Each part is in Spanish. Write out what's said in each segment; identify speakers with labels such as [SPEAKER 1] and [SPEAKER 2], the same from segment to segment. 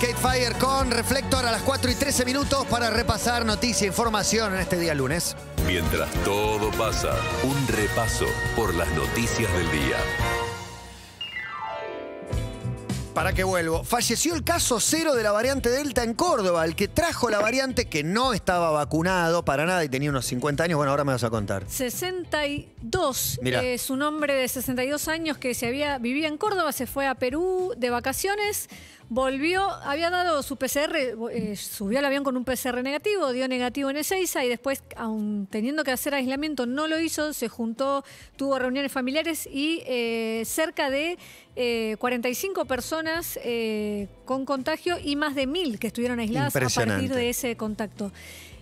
[SPEAKER 1] Kate Fire con Reflector a las 4 y 13 minutos para repasar noticia e información en este día lunes. Mientras todo pasa, un repaso por las noticias del día. Para que vuelvo. Falleció el caso cero de la variante Delta en Córdoba, el que trajo la variante que no estaba vacunado para nada y tenía unos 50 años. Bueno, ahora me vas a contar.
[SPEAKER 2] 62. Mirá. Es eh, un hombre de 62 años que se había, vivía en Córdoba, se fue a Perú de vacaciones volvió, había dado su PCR, eh, subió al avión con un PCR negativo, dio negativo en Ezeiza y después, aun teniendo que hacer aislamiento, no lo hizo, se juntó, tuvo reuniones familiares y eh, cerca de 45 eh, personas con contagio y más de mil que estuvieron aisladas a partir de ese contacto.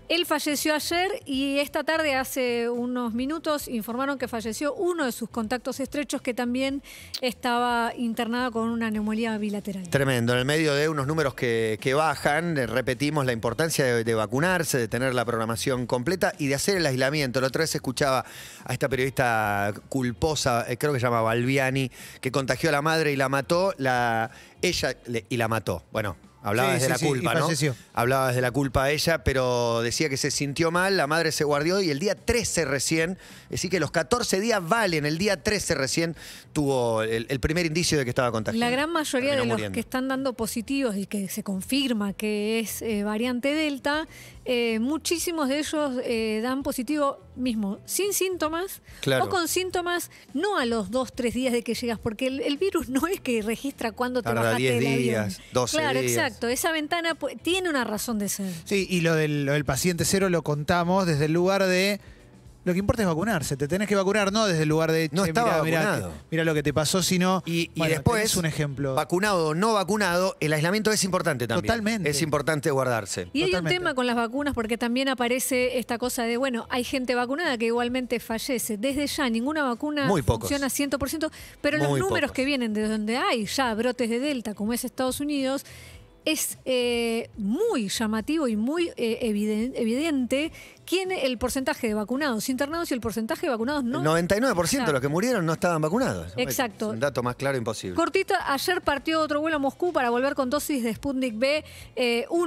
[SPEAKER 2] Él falleció ayer y esta tarde, hace unos minutos, informaron que falleció uno de sus contactos estrechos que también estaba internado con una neumonía bilateral.
[SPEAKER 1] Tremendo, en el medio de unos números que, bajan, eh, repetimos la importancia de, vacunarse, de tener la programación completa y de hacer el aislamiento. La otra vez escuchaba a esta periodista culposa, eh, creo que se llama Balbiani, que contagió a la madre y la mató, la, ella y la mató. Bueno, Hablaba de la culpa, ¿no? Hablaba desde la culpa ella, pero decía que se sintió mal, la madre se guardió y el día 13 recién, decir que los 14 días valen, el día 13 recién tuvo el, primer indicio de que estaba contagiada. La
[SPEAKER 2] gran mayoría de los que están dando positivos y que se confirma que es eh, variante Delta, eh, muchísimos de ellos eh, dan positivo mismo, sin síntomas o con síntomas no a los dos, tres días de que llegas, porque el, virus no es que registra cuándo te bajaste 10 días, claro, exacto. Esa ventana tiene una razón de ser.
[SPEAKER 3] Sí, y lo del paciente cero lo contamos desde el lugar de lo que importa es vacunarse. Te tenés que vacunar, no desde el lugar de. No estaba vacunado. Mirá, lo que te pasó, sino. Y, después. un ejemplo. Vacunado o no vacunado, el aislamiento es
[SPEAKER 1] importante también. Totalmente. Es importante guardarse. Y hay un tema
[SPEAKER 2] con las vacunas, porque también aparece esta cosa de, bueno, hay gente vacunada que igualmente fallece. Desde ya, ninguna vacuna Muy funciona 100%, pero los números que vienen de donde hay ya brotes de Delta, como es Estados Unidos, es eh, muy llamativo y muy eh, evidente ¿quién, el porcentaje de vacunados internados y el porcentaje de vacunados no. El 99% de los
[SPEAKER 1] que murieron no estaban vacunados. Exacto. un dato más claro imposible.
[SPEAKER 2] Cortita, ayer partió otro vuelo a Moscú para volver con dosis de Sputnik B, 1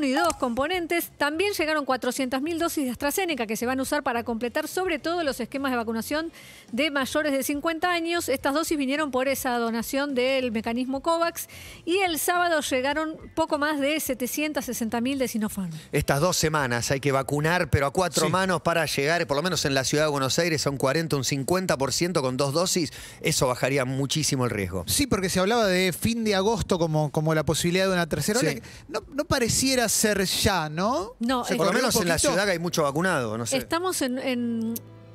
[SPEAKER 2] eh, y dos componentes. También llegaron 400.000 dosis de AstraZeneca que se van a usar para completar sobre todo los esquemas de vacunación de mayores de 50 años. Estas dosis vinieron por esa donación del mecanismo COVAX y el sábado llegaron poco más de 760.000 de Sinopharm.
[SPEAKER 1] Estas dos semanas hay que vacunar, pero a cuatro manos para llegar, por lo menos en la ciudad de Buenos Aires, a un 40, un 50% con dos dosis, eso bajaría muchísimo el riesgo.
[SPEAKER 3] Sí, porque se hablaba de fin de agosto como, como la posibilidad de una tercera ola. No, pareciera ser ya, ¿no? No, por lo menos en la ciudad que hay mucho vacunado,
[SPEAKER 2] Estamos en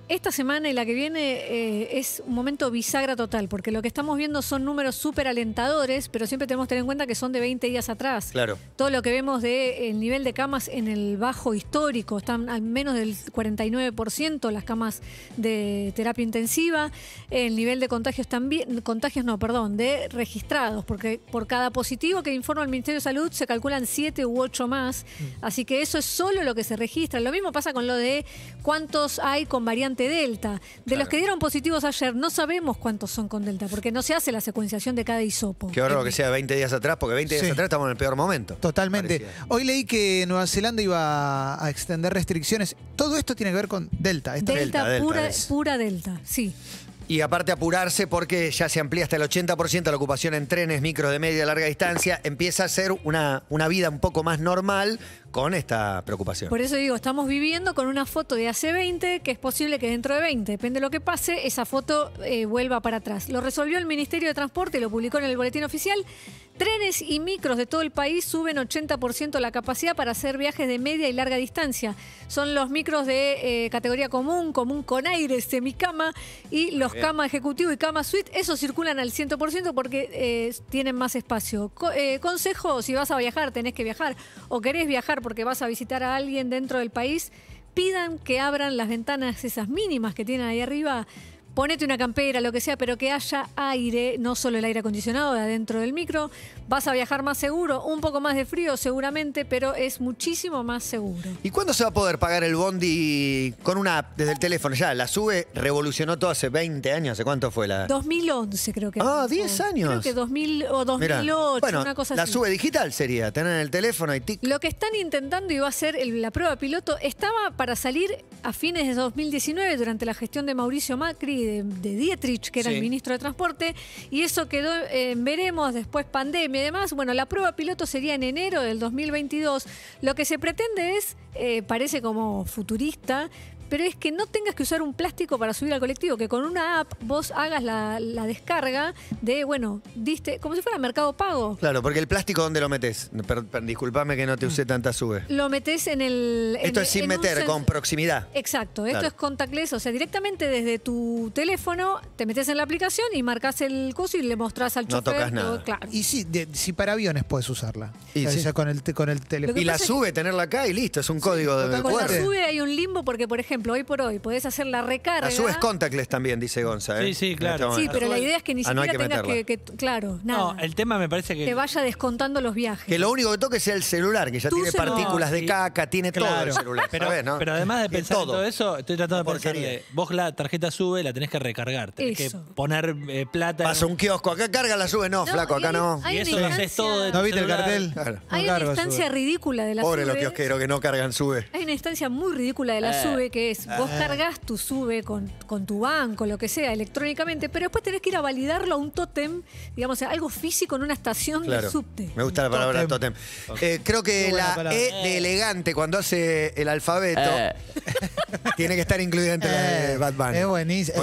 [SPEAKER 2] esta semana y la que viene eh, es un momento bisagra total, porque lo que estamos viendo son números súper alentadores, pero siempre tenemos que tener en cuenta que son de 20 días atrás. Claro. Todo lo que vemos del el nivel de camas en el bajo histórico, están al menos del 49% las camas de terapia intensiva, el nivel de contagios también, contagios no, perdón, de registrados, porque por cada positivo que informa el Ministerio de Salud se calculan 7 u 8 más, mm. así que eso es solo lo que se registra. Lo mismo pasa con lo de cuántos hay con variantes Delta. De los que dieron positivos ayer, no sabemos cuántos son con Delta, porque no se hace la secuenciación de cada isopo. Qué horror
[SPEAKER 1] que sea 20 días atrás, porque 20 días atrás estamos en el peor momento.
[SPEAKER 3] Totalmente. Hoy leí que Nueva Zelanda iba a extender restricciones. Todo esto tiene que ver con Delta. Delta,
[SPEAKER 2] pura, Delta pura Delta, sí.
[SPEAKER 1] Y aparte apurarse porque ya se amplía hasta el 80% la ocupación en trenes, micros de media y larga distancia. Empieza a ser una, una vida un poco más normal con esta preocupación. Por
[SPEAKER 2] eso digo, estamos viviendo con una foto de hace 20 que es posible que dentro de 20, depende de lo que pase, esa foto eh, vuelva para atrás. Lo resolvió el Ministerio de Transporte, lo publicó en el Boletín Oficial. Trenes y micros de todo el país suben 80% la capacidad para hacer viajes de media y larga distancia. Son los micros de eh, categoría común, común con aire, semicama y los camas ejecutivos y cama suite. Esos circulan al 100% porque eh, tienen más espacio. consejo, si vas a viajar, tenés que viajar o querés viajar porque vas a visitar a alguien dentro del país, pidan que abran las ventanas esas mínimas que tienen ahí arriba. Ponete una campera, lo que sea, pero que haya aire, no solo el aire acondicionado de adentro del micro, Vas a viajar más seguro, un poco más de frío seguramente, pero es muchísimo más seguro.
[SPEAKER 1] ¿Y cuándo se va a poder pagar el bondi con una app desde el teléfono? Ya, la sube, revolucionó todo hace 20 años, ¿hace cuánto fue la?
[SPEAKER 2] 2011 creo que. Ah, 10 años. Creo que 2000 o 2008, una cosa la así. La sube
[SPEAKER 1] digital sería, tener el teléfono y tic.
[SPEAKER 2] Lo que están intentando y va a ser la prueba piloto estaba para salir a fines de 2019 durante la gestión de Mauricio Macri de, Dietrich, que era el ministro de Transporte, y eso quedó eh, veremos después pandemia y además Bueno, la prueba piloto sería en enero del 2022. Lo que se pretende es, eh, parece como futurista, pero es que no tengas que usar un plástico para subir al colectivo, que con una app vos hagas la, descarga de, bueno, diste, como si fuera Mercado Pago.
[SPEAKER 1] Claro, porque el plástico, ¿dónde lo metes? disculpame que no te usé tanta sube.
[SPEAKER 2] Lo metes en el. esto es sin meter, con
[SPEAKER 1] proximidad.
[SPEAKER 2] Exacto, esto es contactless, o sea, directamente desde tu teléfono te metes en la aplicación y marcas el coso y le mostrás al chofer. No tocas nada. Y sí, si para
[SPEAKER 3] aviones puedes usarla. Y o sea, con, el, con
[SPEAKER 1] el teléfono. Y la sube, tenerla acá y listo, es un código de. Con la sube
[SPEAKER 2] hay un limbo porque, por ejemplo, hoy por hoy podés hacer la recarga. la subes
[SPEAKER 1] contactless también, dice Gonza. ¿eh? Sí, sí, claro. Este sí, pero la idea es que ni ah, siquiera tengas
[SPEAKER 2] que, Claro, No,
[SPEAKER 1] el tema me parece que. Te
[SPEAKER 2] vaya descontando los viajes.
[SPEAKER 1] Que lo único que toque sea el celular, que ya tiene partículas de caca, tiene todo el celular. Pero, además de pensar todo. eso, estoy tratando de pensar vos la tarjeta sube, la tenés que recargar. Tenés que poner eh, plata. Pasa un kiosco, acá carga la sube, no, flaco, acá no. Y eso lo haces todo ¿No viste el cartel? Hay una instancia
[SPEAKER 2] ridícula de la sube. Pobre los kiosqueros
[SPEAKER 1] que no cargan sube.
[SPEAKER 2] Hay una instancia muy ridícula de la eh. sube que Ah. vos cargas tu sube con, tu banco, lo que sea, electrónicamente, pero después tenés que ir a validarlo a un tótem, digamos, algo físico en una estación de subte.
[SPEAKER 1] Me gusta la palabra tótem. Eh, creo que la E de eh. elegante, cuando hace el alfabeto, eh. tiene que estar incluida entre Batman. Es buenísimo.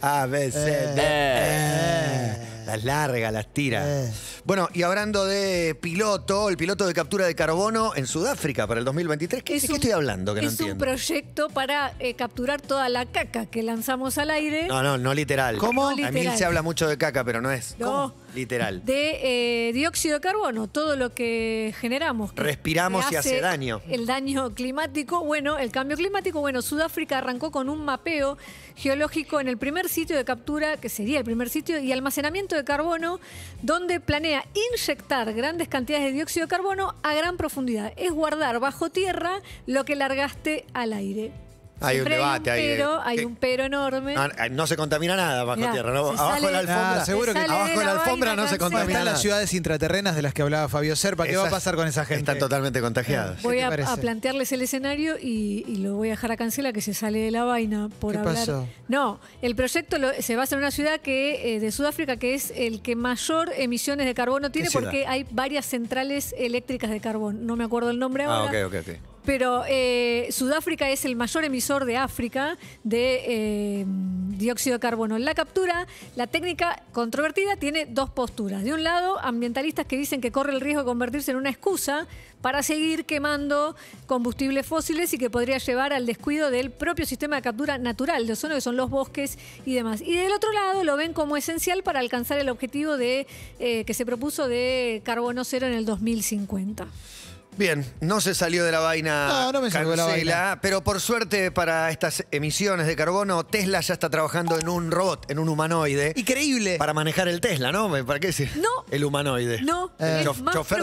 [SPEAKER 1] A, B, C, e. Las largas, las tiras. Bueno, y hablando de piloto, el piloto de captura de carbono en Sudáfrica para el 2023, ¿qué, ¿qué estoy hablando? Que es un
[SPEAKER 2] proyecto para eh, capturar toda la caca que lanzamos al aire. No, no, no literal. ¿Cómo? A mí se habla
[SPEAKER 1] mucho de caca, pero no es. No. Literal.
[SPEAKER 2] De eh, dióxido de carbono, todo lo que generamos. Respiramos y hace daño. El daño climático, bueno, el cambio climático, bueno, Sudáfrica arrancó con un mapeo geológico en el primer sitio de captura, que sería el primer sitio, y almacenamiento de carbono, donde planea inyectar grandes cantidades de dióxido de carbono a gran profundidad. Es guardar bajo tierra lo que largaste al aire. Hay un debate hay un ahí. pero, eh, hay un pero enorme. Eh,
[SPEAKER 3] no, se
[SPEAKER 1] contamina nada
[SPEAKER 2] bajo tierra. ¿no? Abajo de la
[SPEAKER 3] alfombra. seguro que- abajo la alfombra no se contamina las ciudades intraterrenas de las que hablaba Fabio Serpa. ¿Qué va a pasar con esa gente? Están totalmente contagiadas. Voy a,
[SPEAKER 2] plantearles el escenario y, lo voy a dejar a Cancela que se sale de la vaina por ¿Qué pasó? No, el proyecto se basa en una ciudad que eh, de Sudáfrica que es el que mayor emisiones de carbono tiene porque hay varias centrales eléctricas de carbón. No me acuerdo el nombre ah, ahora. Ah, ok, ok, ok pero eh, Sudáfrica es el mayor emisor de África de eh, dióxido de carbono. En la captura, la técnica controvertida tiene dos posturas. De un lado, ambientalistas que dicen que corre el riesgo de convertirse en una excusa para seguir quemando combustibles fósiles y que podría llevar al descuido del propio sistema de captura natural de ozono, que son los bosques y demás. Y del otro lado, lo ven como esencial para alcanzar el objetivo de, eh, que se propuso de carbono cero en el 2050.
[SPEAKER 1] Bien, no se salió de la vaina. No, no me salió de la vaina. Pero por suerte para estas emisiones de carbono, Tesla ya está trabajando en un robot, en un humanoide. Increíble. Para manejar el Tesla, ¿no? ¿Para qué decir? No. El humanoide. No. Eh. más chofer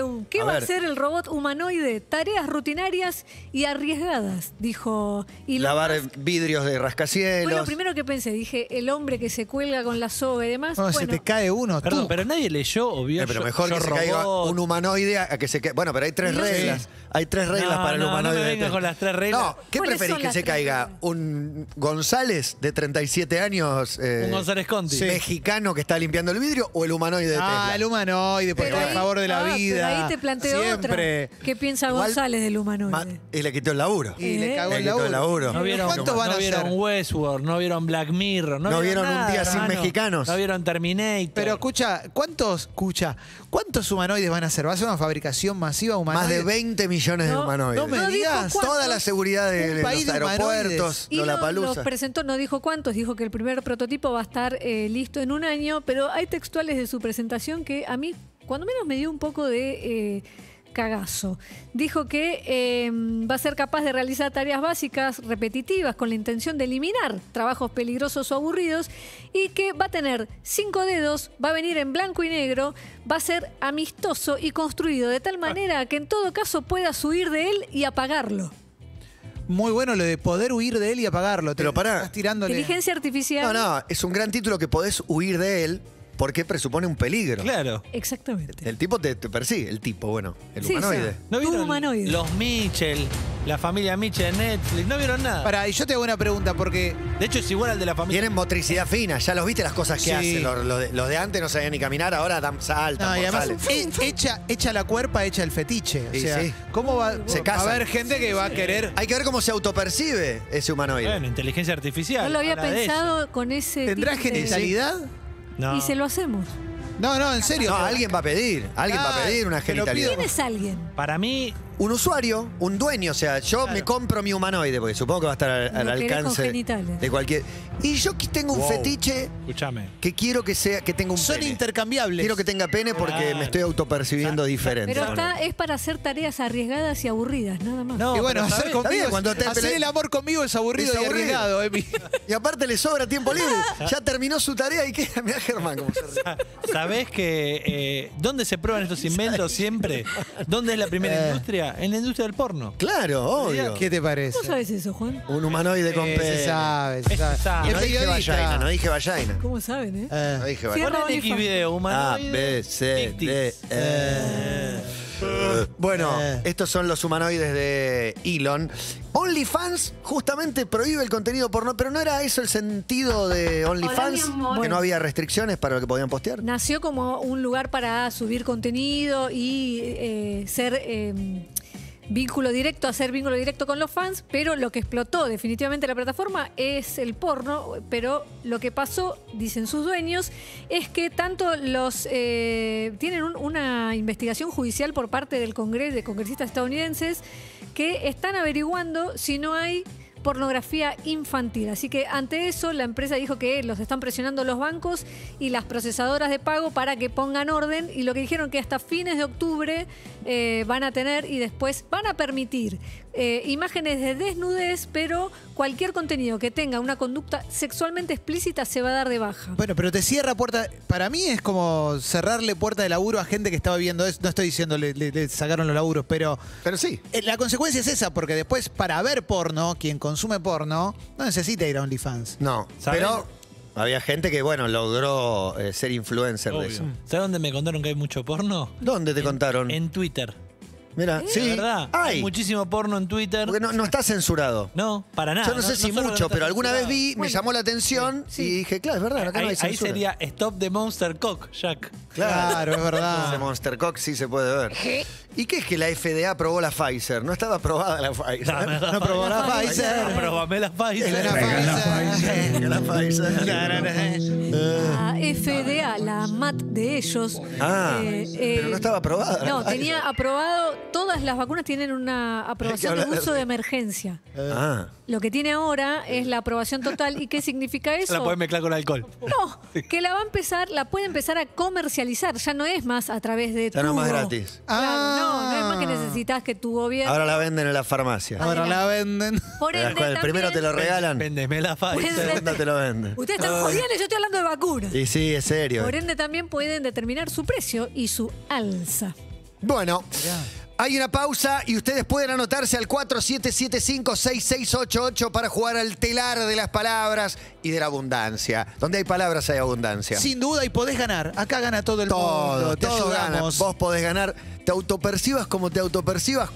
[SPEAKER 1] Aún. ¿Qué va a hacer
[SPEAKER 2] el robot humanoide? Tareas rutinarias y arriesgadas, dijo.
[SPEAKER 1] Lavar vidrios de rascacielos. Bueno,
[SPEAKER 2] primero que pensé, dije, el hombre que se cuelga con la soga y demás. No, se te
[SPEAKER 1] cae uno. Perdón, pero nadie leyó obvio. Eh, pero mejor que se un humanoide a que se. Bueno, pero hay tres reglas. Hay tres reglas para el humanoide. no con las tres reglas. No, ¿qué preferís que se caiga? ¿Un González de 37 años? Eh, un González Conti. Mexicano que está limpiando el vidrio o el humanoide de Ah, el humanoide, porque Pero a favor de la ah, vida. ahí te planteo Siempre.
[SPEAKER 2] ¿Qué piensa González del humanoide?
[SPEAKER 1] y le quitó el laburo. Y le ¿Eh? cagó el laburo. el laburo. No vieron, no vieron
[SPEAKER 3] Westworld, no vieron Black Mirror, no, No vieron Un día sin mexicanos. No vieron Terminator. Pero escucha, ¿cuántos, escucha, cuántos humanoides van a hacer? ¿Va a ser una fabricación masiva más de 20 millones de humanoides. no me digas. Toda la seguridad de, de los aeropuertos,
[SPEAKER 2] Y la presentó, no dijo cuántos, dijo que el primer prototipo va a estar eh, listo en un año, pero hay textuales de su presentación que a mí, cuando menos, me dio un poco de eh, cagazo. Dijo que em, va a ser capaz de realizar tareas básicas repetitivas con la intención de eliminar trabajos peligrosos o aburridos y que va a tener cinco dedos, va a venir en blanco y negro, va a ser amistoso y construido de tal ah. manera que en todo caso puedas huir de él y apagarlo.
[SPEAKER 3] Muy bueno lo de poder huir de él y apagarlo. Te Pero pará. tirándole. Inteligencia
[SPEAKER 2] artificial. No,
[SPEAKER 3] no, es un gran título que podés huir de
[SPEAKER 1] él, porque presupone un peligro. Claro.
[SPEAKER 2] Exactamente.
[SPEAKER 1] El tipo te, persigue, el tipo, bueno, el humanoide. ¿No vieron humanoide. Los Mitchell, la familia Mitchell Netflix, no vieron nada. Para
[SPEAKER 3] y yo te hago una pregunta, porque De hecho, es igual al de la familia. Tienen motricidad fina, ya los viste las cosas que hacen.
[SPEAKER 1] Los, de, antes no sabían ni caminar, ahora dan saltan, No,
[SPEAKER 3] echa, la cuerpa, echa el fetiche. O sea, ¿cómo va, Se a haber gente que va a querer Hay que ver cómo se autopercibe
[SPEAKER 1] ese humanoide. Bueno, inteligencia artificial. No lo había pensado
[SPEAKER 2] con ese. ¿Tendrá y se lo hacemos.
[SPEAKER 1] No, no, en serio. alguien va a pedir. Alguien va a pedir una genitalidad. ¿Quién
[SPEAKER 2] es alguien?
[SPEAKER 1] Para mí, un usuario, un dueño, o sea, yo me compro mi humanoide, porque supongo que va a estar al, alcance de cualquier.
[SPEAKER 2] Y yo tengo un fetiche
[SPEAKER 1] escúchame. que quiero que sea, que tenga un Son intercambiables. Quiero que tenga pene porque me estoy autopercibiendo diferente. Pero está,
[SPEAKER 2] es para hacer tareas arriesgadas y aburridas, nada más. No, y bueno, hacer, conmigo, el amor conmigo es
[SPEAKER 3] aburrido y arriesgado, Emi. Y aparte le sobra tiempo libre. Ya terminó su tarea y queda. Mirá Germán cómo se Sabés que eh, dónde se prueban estos inventos siempre, dónde la primera eh. industria? En la industria del porno.
[SPEAKER 1] Claro, obvio. ¿Qué
[SPEAKER 3] te parece? ¿Cómo
[SPEAKER 2] sabes eso, Juan?
[SPEAKER 3] Un humanoide con Eh, Se sabe, se sabe.
[SPEAKER 2] no dije Periodista. no
[SPEAKER 1] dije vagina.
[SPEAKER 2] ¿Cómo saben,
[SPEAKER 3] eh? eh. No
[SPEAKER 1] dije vagina. Con el X OnlyFans. video, A, B, C, D, E. Bueno, eh. estos son los humanoides de Elon. OnlyFans justamente prohíbe el contenido porno, pero no era eso el sentido de OnlyFans, que no había restricciones para lo que podían postear.
[SPEAKER 2] Nació como un lugar para subir contenido y eh, ser... Em, vínculo directo, hacer vínculo directo con los fans, pero lo que explotó definitivamente la plataforma es el porno, pero lo que pasó, dicen sus dueños, es que tanto los... Eh, tienen una investigación judicial por parte del Congreso, de congresistas estadounidenses, que están averiguando si no hay pornografía infantil. Así que ante eso la empresa dijo que los están presionando los bancos y las procesadoras de pago para que pongan orden y lo que dijeron que hasta fines de octubre eh, van a tener y después van a permitir eh, imágenes de desnudez, pero cualquier contenido que tenga una conducta sexualmente explícita se va a dar de baja.
[SPEAKER 3] Bueno, pero te cierra puerta. Para mí es como cerrarle puerta de laburo a gente que estaba viendo eso. No estoy diciendo le, sacaron los laburos, pero. Pero sí. Eh, la consecuencia es esa, porque después para ver porno, quien consume porno, no necesita ir a OnlyFans. No, pero
[SPEAKER 1] había gente que, bueno, logró eh, ser influencer de eso. Mm. ¿Sabes dónde me contaron que hay mucho porno? ¿Dónde te contaron? En Twitter. Mira, sí, verdad. Hay muchísimo porno en Twitter. Porque no, está censurado. No, para nada. Yo no, sé si mucho, pero alguna vez vi, me llamó la atención y dije, claro, es verdad, acá no Ahí, censura. ahí sería Stop the Monster Cock, Jack. Claro, es verdad. the Monster Cock sí se puede ver. ¿Y qué es que la FDA aprobó la Pfizer? No estaba aprobada la Pfizer. la no aprobó la, Pfizer. Aprobame
[SPEAKER 3] la Pfizer. La Pfizer. Eh. La Pfizer.
[SPEAKER 2] FDA, la MAT de ellos. Ah, eh, eh, pero no estaba aprobada. No, tenía aprobado, todas las vacunas tienen una aprobación de uso de emergencia. Ah. Lo que tiene ahora es la aprobación total. ¿Y qué significa eso? La pueden mezclar con alcohol. No, que la va a empezar, la puede empezar a comercializar. Ya no es más a través de... Ya no más gratis. Ah, no no, no es más que ah. necesitas que tu gobierno. Ahora
[SPEAKER 1] la venden en la farmacia. Ahora la
[SPEAKER 2] venden. Por ende,
[SPEAKER 1] primero te lo regalan. Véndeme la farmacia. El segundo te lo venden. Ustedes están jodiendo,
[SPEAKER 2] yo estoy hablando de vacunas.
[SPEAKER 1] Y sí, es serio. Por
[SPEAKER 2] ende, también pueden determinar su precio y su alza. Bueno.
[SPEAKER 1] Hay una pausa y ustedes pueden anotarse al 4775-6688 para jugar al telar de las palabras y de la abundancia. Donde hay palabras hay abundancia. Sin
[SPEAKER 3] duda y podés ganar. Acá gana todo el todo, mundo. Te todo ayudamos. Vos podés ganar. Te autopercibas como
[SPEAKER 1] te autopercibas.